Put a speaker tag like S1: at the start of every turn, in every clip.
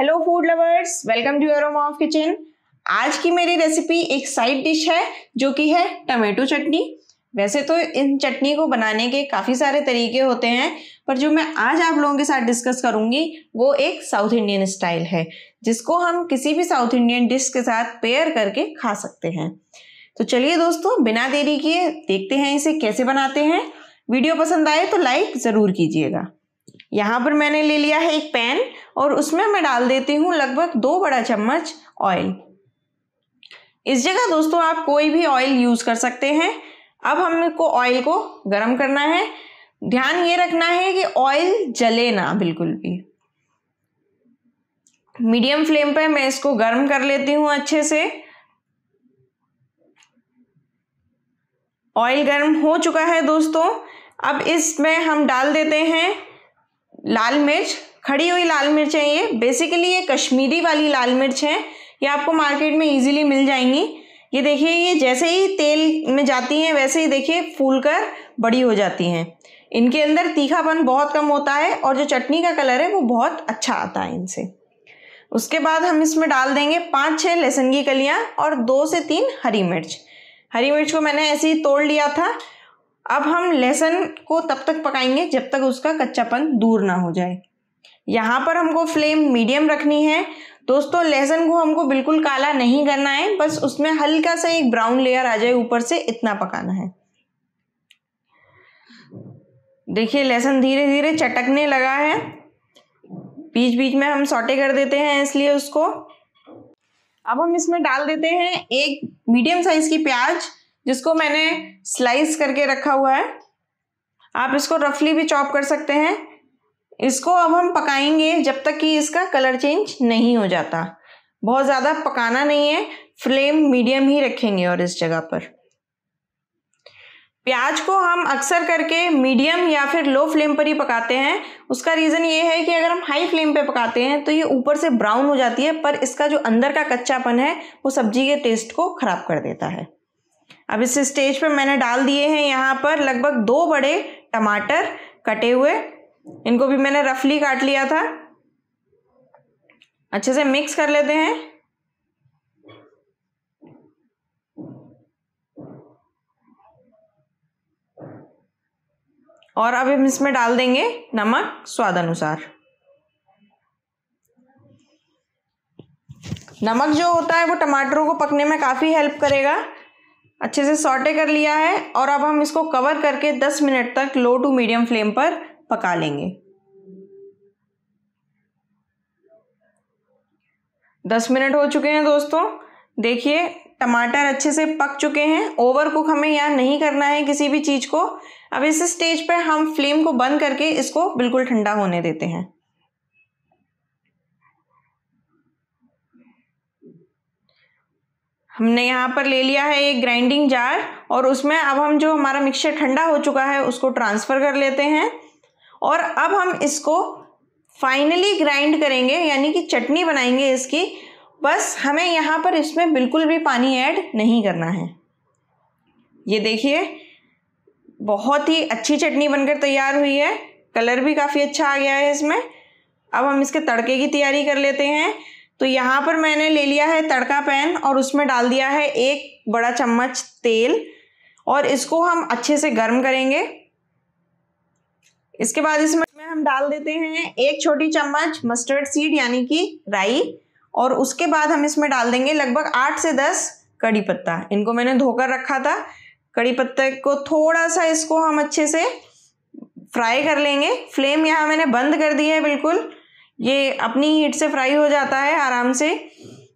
S1: hello food lovers welcome to Aroma of Kitchen आज की मेरी रेसिपी एक साइड डिश है जो कि है टमाटो चटनी वैसे तो इन चटनी को बनाने के काफ़ी सारे तरीके होते हैं पर जो मैं आज आप लोगों के साथ डिस्कस करूंगी वो एक साउथ इंडियन स्टाइल है जिसको हम किसी भी साउथ इंडियन डिश के साथ पेयर करके खा सकते हैं तो चलिए दोस्तों बिना देरी किए देखते हैं इसे कैसे बनाते हैं वीडियो पसंद आए तो लाइक ज़रूर कीजिएगा यहाँ पर मैंने ले लिया है एक पैन और उसमें मैं डाल देती हूँ लगभग दो बड़ा चम्मच ऑयल इस जगह दोस्तों आप कोई भी ऑयल यूज़ कर सकते हैं अब हमको ऑयल को गर्म करना है ध्यान ये रखना है कि ऑयल जले ना बिल्कुल भी मीडियम फ्लेम पर मैं इसको गर्म कर लेती हूँ अच्छे से ऑयल गर्म हो चुका है दोस्तों अब इसमें हम डाल देते हैं लाल मिर्च खड़ी हुई लाल मिर्च है ये बेसिकली ये कश्मीरी वाली लाल मिर्च है ये आपको मार्केट में इजीली मिल जाएंगी ये देखिए ये जैसे ही तेल में जाती हैं वैसे ही देखिए फूल कर बड़ी हो जाती हैं इनके अंदर तीखापन बहुत कम होता है और जो चटनी का कलर है वो बहुत अच्छा आता है इनसे उसके बाद हम इसमें डाल देंगे पाँच छः लहसुन की कलियाँ और दो से तीन हरी मिर्च हरी मिर्च को मैंने ऐसे ही तोड़ लिया था अब हम लहसुन को तब तक पकाएंगे जब तक उसका कच्चापन दूर ना हो जाए यहाँ पर हमको फ्लेम मीडियम रखनी है दोस्तों लहसुन को हमको बिल्कुल काला नहीं करना है बस उसमें हल्का सा एक ब्राउन लेयर आ जाए ऊपर से इतना पकाना है देखिए लहसुन धीरे धीरे चटकने लगा है बीच बीच में हम सॉटे कर देते हैं इसलिए उसको अब हम इसमें डाल देते हैं एक मीडियम साइज़ की प्याज जिसको मैंने स्लाइस करके रखा हुआ है आप इसको रफली भी चॉप कर सकते हैं इसको अब हम पकाएंगे जब तक कि इसका कलर चेंज नहीं हो जाता बहुत ज़्यादा पकाना नहीं है फ्लेम मीडियम ही रखेंगे और इस जगह पर प्याज को हम अक्सर करके मीडियम या फिर लो फ्लेम पर ही पकाते हैं उसका रीज़न ये है कि अगर हम हाई फ्लेम पे पकाते हैं तो ये ऊपर से ब्राउन हो जाती है पर इसका जो अंदर का कच्चापन है वो सब्जी के टेस्ट को ख़राब कर देता है अब इस स्टेज पे मैंने डाल दिए हैं यहाँ पर लगभग दो बड़े टमाटर कटे हुए इनको भी मैंने रफली काट लिया था अच्छे से मिक्स कर लेते हैं और अब हम इसमें डाल देंगे नमक स्वाद अनुसार नमक जो होता है वो टमाटरों को पकने में काफ़ी हेल्प करेगा अच्छे से सॉटे कर लिया है और अब हम इसको कवर करके 10 मिनट तक लो टू मीडियम फ्लेम पर पका लेंगे 10 मिनट हो चुके हैं दोस्तों देखिए टमाटर अच्छे से पक चुके हैं ओवर कुक हमें यहाँ नहीं करना है किसी भी चीज़ को अब इस स्टेज पर हम फ्लेम को बंद करके इसको बिल्कुल ठंडा होने देते हैं हमने यहाँ पर ले लिया है एक ग्राइंडिंग जार और उसमें अब हम जो हमारा मिक्सचर ठंडा हो चुका है उसको ट्रांसफ़र कर लेते हैं और अब हम इसको फाइनली ग्राइंड करेंगे यानी कि चटनी बनाएंगे इसकी बस हमें यहाँ पर इसमें बिल्कुल भी पानी ऐड नहीं करना है ये देखिए बहुत ही अच्छी चटनी बनकर तैयार हुई है कलर भी काफ़ी अच्छा आ गया है इसमें अब हम इसके तड़के की तैयारी कर लेते हैं तो यहाँ पर मैंने ले लिया है तड़का पैन और उसमें डाल दिया है एक बड़ा चम्मच तेल और इसको हम अच्छे से गर्म करेंगे इसके बाद इसमें हम डाल देते हैं एक छोटी चम्मच मस्टर्ड सीड यानी कि राई और उसके बाद हम इसमें डाल देंगे लगभग आठ से दस कड़ी पत्ता इनको मैंने धोकर रखा था कड़ी पत्ते को थोड़ा सा इसको हम अच्छे से फ्राई कर लेंगे फ्लेम यहाँ मैंने बंद कर दी है बिल्कुल ये अपनी हीट से फ्राई हो जाता है आराम से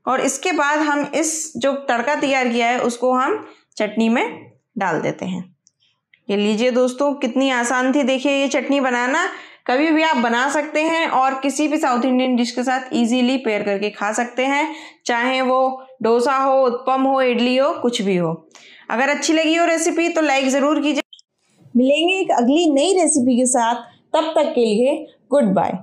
S1: और इसके बाद हम इस जो तड़का तैयार किया है उसको हम चटनी में डाल देते हैं ये लीजिए दोस्तों कितनी आसान थी देखिए ये चटनी बनाना कभी भी आप बना सकते हैं और किसी भी साउथ इंडियन डिश के साथ इजीली पेयर करके खा सकते हैं चाहे वो डोसा हो उत्पम हो इडली हो कुछ भी हो अगर अच्छी लगी हो रेसिपी तो लाइक ज़रूर कीजिए मिलेंगे एक अगली नई रेसिपी के साथ तब तक के लिए गुड बाय